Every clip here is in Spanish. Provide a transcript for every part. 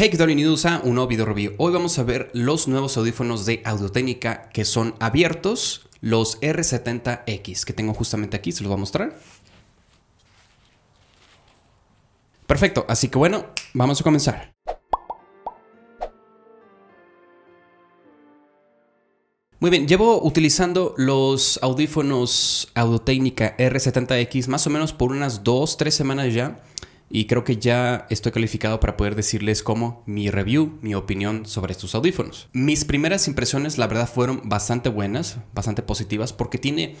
Hey, ¿qué tal? Bienvenidos a un nuevo video review. Hoy vamos a ver los nuevos audífonos de Audio-Técnica que son abiertos, los R70X, que tengo justamente aquí, se los voy a mostrar. Perfecto, así que bueno, vamos a comenzar. Muy bien, llevo utilizando los audífonos Audio-Técnica R70X más o menos por unas 2-3 semanas ya y creo que ya estoy calificado para poder decirles como mi review, mi opinión sobre estos audífonos. Mis primeras impresiones, la verdad, fueron bastante buenas, bastante positivas, porque tiene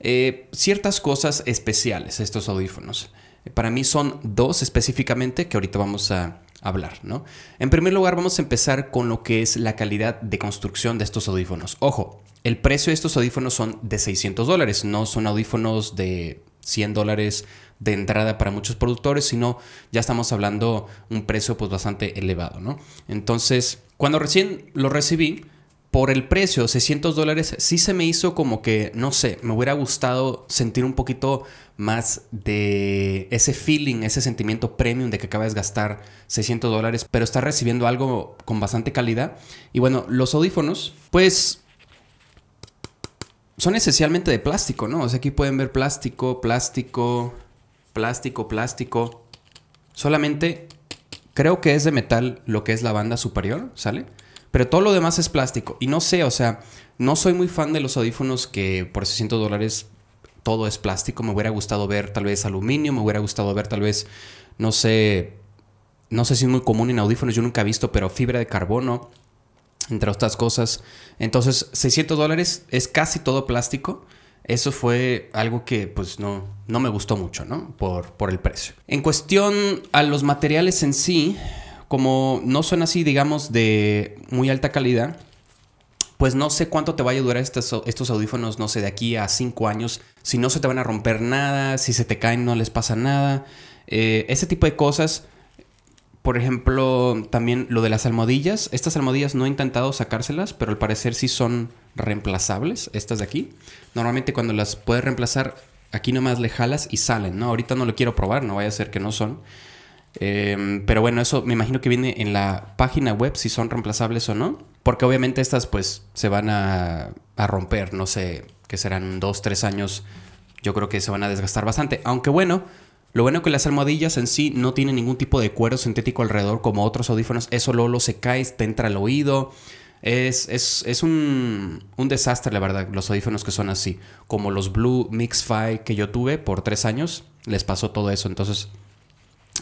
eh, ciertas cosas especiales estos audífonos. Para mí son dos específicamente que ahorita vamos a hablar, ¿no? En primer lugar, vamos a empezar con lo que es la calidad de construcción de estos audífonos. Ojo, el precio de estos audífonos son de 600 dólares, no son audífonos de 100 dólares de entrada para muchos productores, sino ya estamos hablando un precio pues bastante elevado, ¿no? Entonces, cuando recién lo recibí, por el precio, 600 dólares, sí se me hizo como que, no sé, me hubiera gustado sentir un poquito más de ese feeling, ese sentimiento premium de que acabas de gastar 600 dólares, pero estás recibiendo algo con bastante calidad. Y bueno, los audífonos, pues son esencialmente de plástico, ¿no? O sea, aquí pueden ver plástico, plástico, plástico, plástico. Solamente creo que es de metal lo que es la banda superior, ¿sale? Pero todo lo demás es plástico. Y no sé, o sea, no soy muy fan de los audífonos que por 600 dólares todo es plástico. Me hubiera gustado ver tal vez aluminio, me hubiera gustado ver tal vez, no sé, no sé si es muy común en audífonos, yo nunca he visto, pero fibra de carbono entre otras cosas. Entonces, 600 dólares es casi todo plástico. Eso fue algo que pues no, no me gustó mucho, ¿no? Por, por el precio. En cuestión a los materiales en sí, como no son así, digamos, de muy alta calidad, pues no sé cuánto te vaya a durar estos, estos audífonos, no sé, de aquí a 5 años, si no se te van a romper nada, si se te caen no les pasa nada, eh, ese tipo de cosas por ejemplo, también lo de las almohadillas. Estas almohadillas no he intentado sacárselas, pero al parecer sí son reemplazables, estas de aquí. Normalmente cuando las puedes reemplazar, aquí nomás le jalas y salen, ¿no? Ahorita no lo quiero probar, no vaya a ser que no son. Em, pero bueno, eso me imagino que viene en la página web si son reemplazables o no. Porque obviamente estas pues se van a, a romper, no sé, que serán dos, tres años. Yo creo que se van a desgastar bastante. Aunque bueno, lo bueno es que las almohadillas en sí no tienen ningún tipo de cuero sintético alrededor como otros audífonos. Eso lo se cae, te entra al oído. Es, un, un, desastre, la verdad, los audífonos que son así. Como los Blue Mix Fi que yo tuve por tres años, les pasó todo eso. Entonces,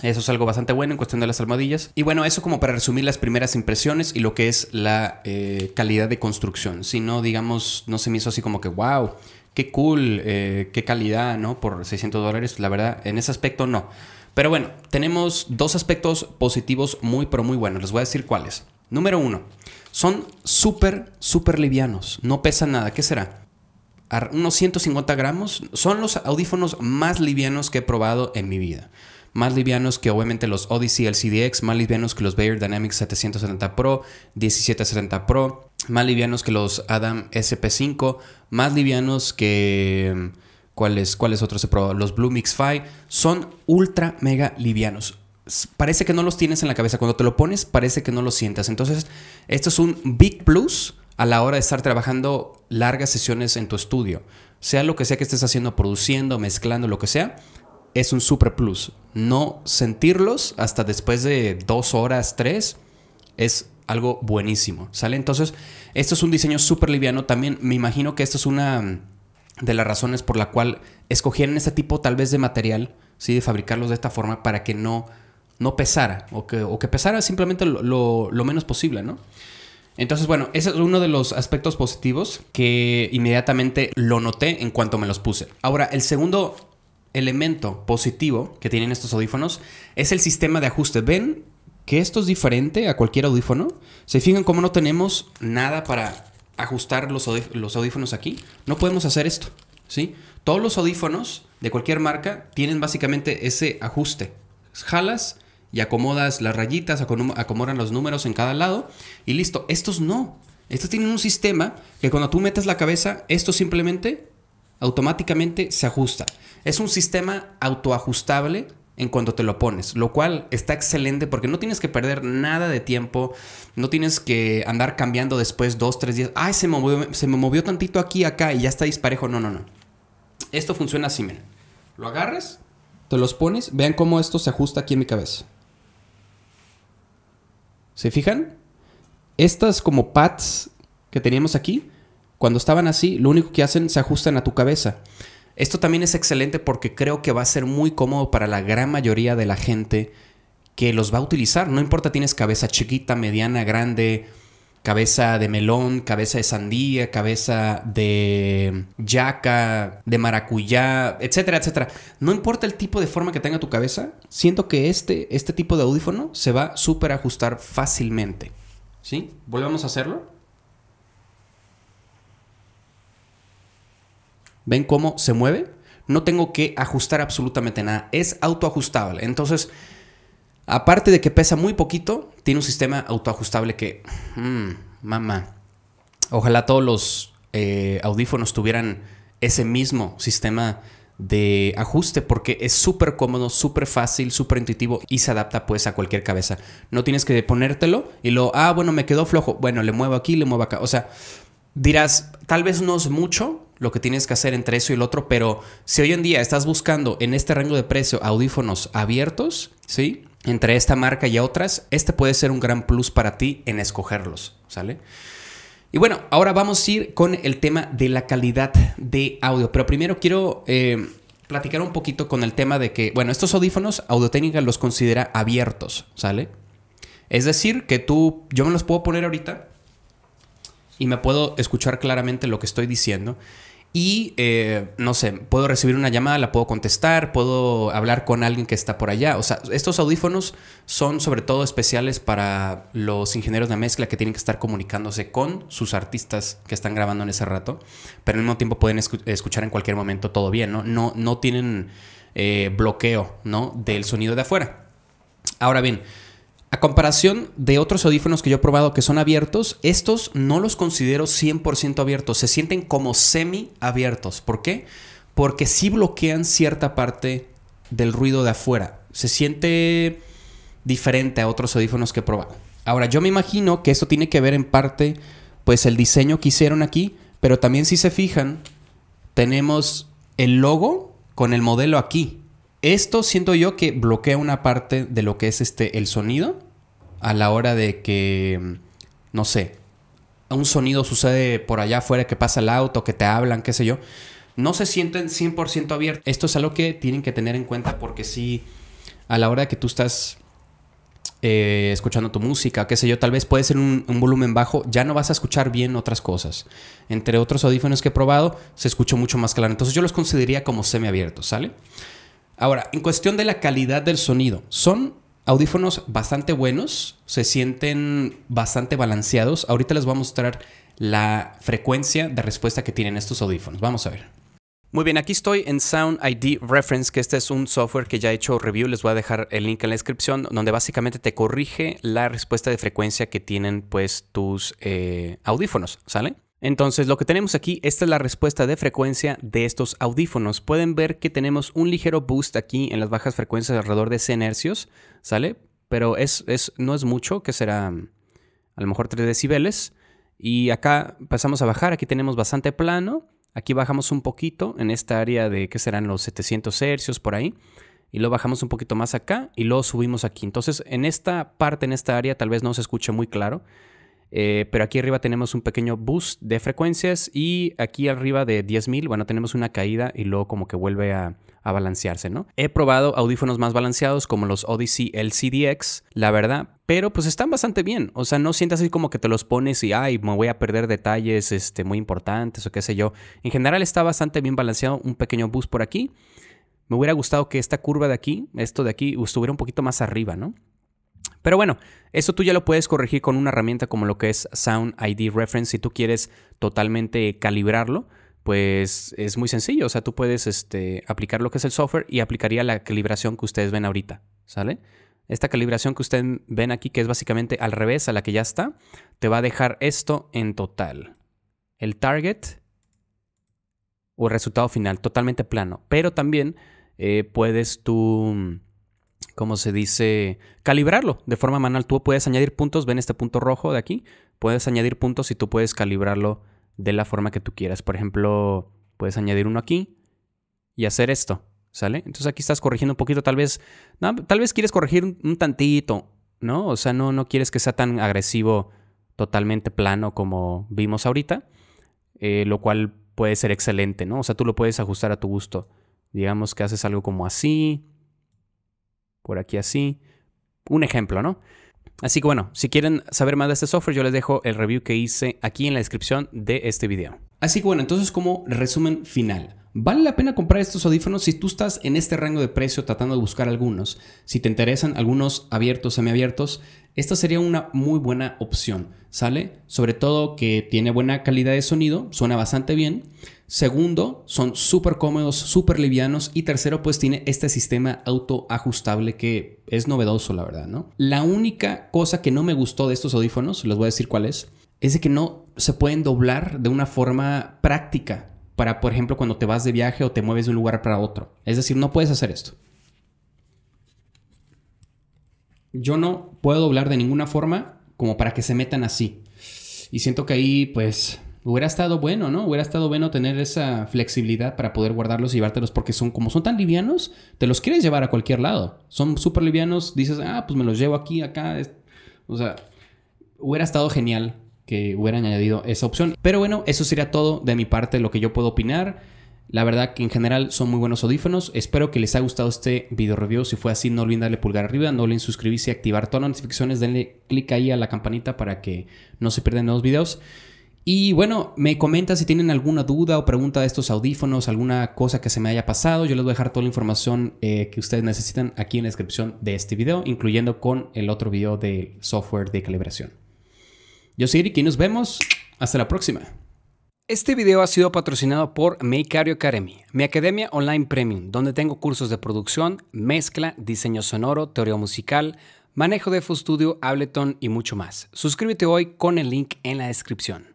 eso es algo bastante bueno en cuestión de las almohadillas. Y bueno, eso como para resumir las primeras impresiones y lo que es la eh, calidad de construcción. Si no, digamos, no se me hizo así como que, wow, qué cool, eh, qué calidad, ¿no? Por 600 dólares, la verdad, en ese aspecto no. Pero bueno, tenemos dos aspectos positivos muy, pero muy buenos. Les voy a decir cuáles. Número uno, son súper, súper livianos. No pesan nada. ¿Qué será? unos 150 gramos. Son los audífonos más livianos que he probado en mi vida. Más livianos que obviamente los Odyssey LCDX, más livianos que los Bayer Dynamics 770 Pro, 1770 Pro, más livianos que los Adam SP5, más livianos que... ¿Cuáles, cuáles otros se probó? Los Blue Mix 5 son ultra mega livianos. Parece que no los tienes en la cabeza. Cuando te lo pones, parece que no los sientas. Entonces, esto es un big plus a la hora de estar trabajando largas sesiones en tu estudio. Sea lo que sea que estés haciendo, produciendo, mezclando, lo que sea, es un super plus. No sentirlos hasta después de dos horas, tres, es algo buenísimo, ¿sale? Entonces, esto es un diseño súper liviano. También me imagino que esto es una mm, de las razones por la cual escogieron este tipo tal vez de material, ¿sí? De fabricarlos de esta forma para que no, no pesara o que, pesara simplemente lo, lo menos posible, ¿no? Entonces, bueno, ese es uno de los aspectos positivos que inmediatamente lo noté en cuanto me los puse. Ahora, el segundo elemento positivo que tienen estos audífonos es el sistema de ajuste. Ven que esto es diferente a cualquier audífono. Se fijan cómo no tenemos nada para ajustar los, audífonos aquí. No podemos hacer esto, ¿sí? Todos los audífonos de cualquier marca tienen básicamente ese ajuste. Jalas y acomodas las rayitas, acomodan los números en cada lado y listo. Estos no. Estos tienen un sistema que cuando tú metes la cabeza, esto simplemente automáticamente se ajusta. Es un sistema autoajustable en cuanto te lo pones, lo cual está excelente porque no tienes que perder nada de tiempo, no tienes que andar cambiando después dos, tres días, ay, se me movió, se me movió tantito aquí, acá y ya está disparejo, no, no, no. Esto funciona así, mira. lo agarras, te los pones, vean cómo esto se ajusta aquí en mi cabeza. ¿Se fijan? Estas como pads que teníamos aquí, cuando estaban así, lo único que hacen se ajustan a tu cabeza. Esto también es excelente porque creo que va a ser muy cómodo para la gran mayoría de la gente que los va a utilizar. No importa, tienes cabeza chiquita, mediana, grande, cabeza de melón, cabeza de sandía, cabeza de yaca, de maracuyá, etcétera, etcétera. No importa el tipo de forma que tenga tu cabeza, siento que este, este tipo de audífono se va súper ajustar fácilmente. ¿Sí? Volvemos a hacerlo. ¿Ven cómo se mueve? No tengo que ajustar absolutamente nada. Es autoajustable. Entonces, aparte de que pesa muy poquito, tiene un sistema autoajustable que... Mm, mamá. Ojalá todos los eh, audífonos tuvieran ese mismo sistema de ajuste porque es súper cómodo, súper fácil, súper intuitivo y se adapta pues a cualquier cabeza. No tienes que ponértelo y lo, ah, bueno, me quedó flojo. Bueno, le muevo aquí, le muevo acá. O sea, dirás, tal vez no es mucho, lo que tienes que hacer entre eso y el otro, pero si hoy en día estás buscando en este rango de precio audífonos abiertos, ¿sí? Entre esta marca y otras, este puede ser un gran plus para ti en escogerlos, ¿sale? Y bueno, ahora vamos a ir con el tema de la calidad de audio, pero primero quiero... Eh, platicar un poquito con el tema de que, bueno, estos audífonos, Audio-Técnica los considera abiertos, ¿sale? Es decir, que tú, yo me los puedo poner ahorita y me puedo escuchar claramente lo que estoy diciendo. Y, eh, no sé, puedo recibir una llamada, la puedo contestar, puedo hablar con alguien que está por allá. O sea, estos audífonos son sobre todo especiales para los ingenieros de mezcla que tienen que estar comunicándose con sus artistas que están grabando en ese rato, pero al mismo tiempo pueden escuchar en cualquier momento todo bien, ¿no? No, no tienen eh, bloqueo, ¿no? Del sonido de afuera. Ahora bien, a comparación de otros audífonos que yo he probado que son abiertos, estos no los considero 100% abiertos, se sienten como semi abiertos. ¿Por qué? Porque sí bloquean cierta parte del ruido de afuera. Se siente diferente a otros audífonos que he probado. Ahora, yo me imagino que esto tiene que ver en parte, pues el diseño que hicieron aquí, pero también si se fijan, tenemos el logo con el modelo aquí. Esto siento yo que bloquea una parte de lo que es este el sonido a la hora de que mm, no sé, un sonido sucede por allá afuera que pasa el auto, que te hablan, qué sé yo. No se sienten 100% abiertos. Esto es algo que tienen que tener en cuenta porque si a la hora que tú estás eh, escuchando tu música, qué sé yo, tal vez puede ser un, un, volumen bajo, ya no vas a escuchar bien otras cosas. Entre otros audífonos que he probado, se escuchó mucho más claro. Entonces yo los consideraría como semiabiertos, ¿sale? Ahora, en cuestión de la calidad del sonido, son audífonos bastante buenos, se sienten bastante balanceados. Ahorita les voy a mostrar la frecuencia de respuesta que tienen estos audífonos. Vamos a ver. Muy bien, aquí estoy en Sound ID Reference, que este es un software que ya he hecho review, les voy a dejar el link en la descripción, donde básicamente te corrige la respuesta de frecuencia que tienen pues tus eh, audífonos, ¿sale? Entonces lo que tenemos aquí, esta es la respuesta de frecuencia de estos audífonos. Pueden ver que tenemos un ligero boost aquí en las bajas frecuencias alrededor de 100 hercios, ¿sale? Pero es, no es mucho, que será mm, a lo mejor 3 decibeles. Y acá pasamos a bajar, aquí tenemos bastante plano, aquí bajamos un poquito en esta área de que serán los 700 hercios por ahí. Y lo bajamos un poquito más acá y lo subimos aquí. Entonces en esta parte, en esta área, tal vez no se escuche muy claro eh, pero aquí arriba tenemos un pequeño boost de frecuencias y aquí arriba de 10.000, bueno, tenemos una caída y luego como que vuelve a, balancearse, ¿no? He probado audífonos más balanceados como los Odyssey LCDX, la verdad, pero pues están bastante bien. O sea, no sientas así como que te los pones y, ay, me voy a perder detalles este, muy importantes o qué sé yo. En general está bastante bien balanceado, un pequeño boost por aquí. Me hubiera gustado que esta curva de aquí, esto de aquí, estuviera un poquito más arriba, ¿no? Pero bueno, eso tú ya lo puedes corregir con una herramienta como lo que es Sound ID Reference. Si tú quieres totalmente calibrarlo, pues es muy sencillo. O sea, tú puedes este, aplicar lo que es el software y aplicaría la calibración que ustedes ven ahorita, ¿sale? Esta calibración que ustedes ven aquí, que es básicamente al revés a la que ya está, te va a dejar esto en total. El target o el resultado final, totalmente plano. Pero también eh, puedes tú mm, como se dice, calibrarlo de forma manual. Tú puedes añadir puntos, ven este punto rojo de aquí, puedes añadir puntos y tú puedes calibrarlo de la forma que tú quieras. Por ejemplo, puedes añadir uno aquí y hacer esto, ¿sale? Entonces aquí estás corrigiendo un poquito, tal vez, tal vez quieres corregir un, tantito, ¿no? O sea, no, no quieres que sea tan agresivo, totalmente plano como vimos ahorita, eh, lo cual puede ser excelente, ¿no? O sea, tú lo puedes ajustar a tu gusto. Digamos que haces algo como así, por aquí así. Un ejemplo, ¿no? Así que bueno, si quieren saber más de este software, yo les dejo el review que hice aquí en la descripción de este video. Así que bueno, entonces como resumen final. ¿Vale la pena comprar estos audífonos si tú estás en este rango de precio tratando de buscar algunos? Si te interesan algunos abiertos, semiabiertos, esta sería una muy buena opción, ¿sale? Sobre todo que tiene buena calidad de sonido, suena bastante bien. Segundo, son súper cómodos, súper livianos. Y tercero, pues tiene este sistema autoajustable que es novedoso, la verdad, ¿no? La única cosa que no me gustó de estos audífonos, les voy a decir cuál es, es de que no se pueden doblar de una forma práctica para, por ejemplo, cuando te vas de viaje o te mueves de un lugar para otro. Es decir, no puedes hacer esto. Yo no puedo doblar de ninguna forma como para que se metan así. Y siento que ahí, pues, hubiera estado bueno, ¿no? Hubiera estado bueno tener esa flexibilidad para poder guardarlos y llevártelos, porque son como son tan livianos, te los quieres llevar a cualquier lado. Son súper livianos, dices, ah, pues me los llevo aquí, acá. O sea, hubiera estado genial que hubieran añadido esa opción. Pero bueno, eso sería todo de mi parte, lo que yo puedo opinar. La verdad que en general son muy buenos audífonos. Espero que les haya gustado este video review. Si fue así, no olviden darle pulgar arriba, no olviden suscribirse y activar todas las notificaciones. Denle clic ahí a la campanita para que no se pierdan nuevos videos. Y bueno, me comenta si tienen alguna duda o pregunta de estos audífonos, alguna cosa que se me haya pasado. Yo les voy a dejar toda la información eh, que ustedes necesitan aquí en la descripción de este video, incluyendo con el otro video del software de calibración. Yo soy Eric y nos vemos. Hasta la próxima. Este video ha sido patrocinado por Makeario Academy, mi academia online premium, donde tengo cursos de producción, mezcla, diseño sonoro, teoría musical, manejo de FoStudio, Studio, Ableton y mucho más. Suscríbete hoy con el link en la descripción.